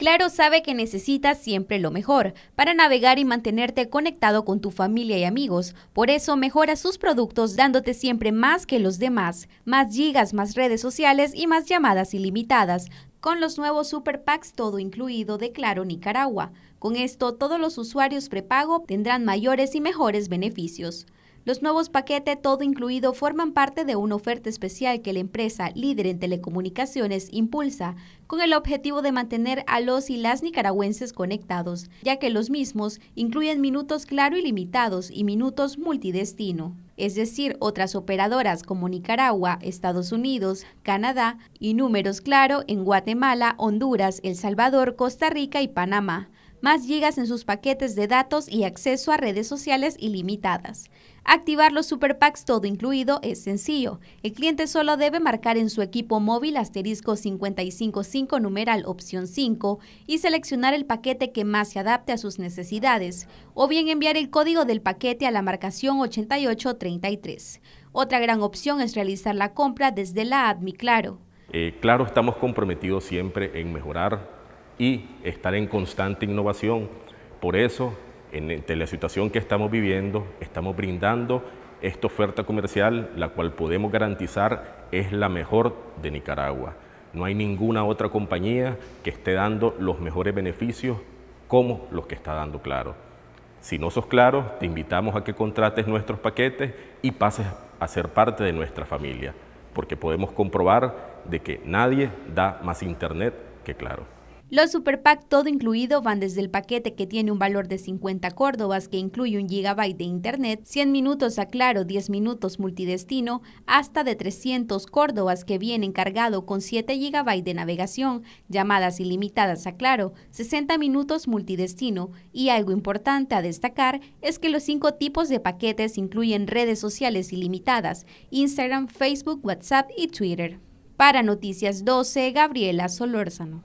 Claro sabe que necesitas siempre lo mejor para navegar y mantenerte conectado con tu familia y amigos. Por eso mejora sus productos dándote siempre más que los demás, más gigas, más redes sociales y más llamadas ilimitadas con los nuevos Super Packs todo incluido de Claro Nicaragua. Con esto todos los usuarios prepago tendrán mayores y mejores beneficios. Los nuevos paquetes, todo incluido, forman parte de una oferta especial que la empresa líder en telecomunicaciones impulsa, con el objetivo de mantener a los y las nicaragüenses conectados, ya que los mismos incluyen minutos claro y limitados y minutos multidestino. Es decir, otras operadoras como Nicaragua, Estados Unidos, Canadá y números claro en Guatemala, Honduras, El Salvador, Costa Rica y Panamá más gigas en sus paquetes de datos y acceso a redes sociales ilimitadas. Activar los Super todo incluido es sencillo. El cliente solo debe marcar en su equipo móvil asterisco 555 numeral opción 5 y seleccionar el paquete que más se adapte a sus necesidades, o bien enviar el código del paquete a la marcación 8833. Otra gran opción es realizar la compra desde la AdmiClaro. Claro. Eh, claro, estamos comprometidos siempre en mejorar y estar en constante innovación. Por eso, en, la situación que estamos viviendo, estamos brindando esta oferta comercial, la cual podemos garantizar es la mejor de Nicaragua. No hay ninguna otra compañía que esté dando los mejores beneficios como los que está dando Claro. Si no sos Claro, te invitamos a que contrates nuestros paquetes y pases a ser parte de nuestra familia, porque podemos comprobar de que nadie da más internet que Claro. Los superpack todo incluido van desde el paquete que tiene un valor de 50 córdobas que incluye un gigabyte de internet, 100 minutos a Claro, 10 minutos multidestino, hasta de 300 córdobas que viene cargado con 7 gigabyte de navegación, llamadas ilimitadas a Claro, 60 minutos multidestino y algo importante a destacar es que los cinco tipos de paquetes incluyen redes sociales ilimitadas, Instagram, Facebook, WhatsApp y Twitter. Para Noticias 12, Gabriela Solórzano.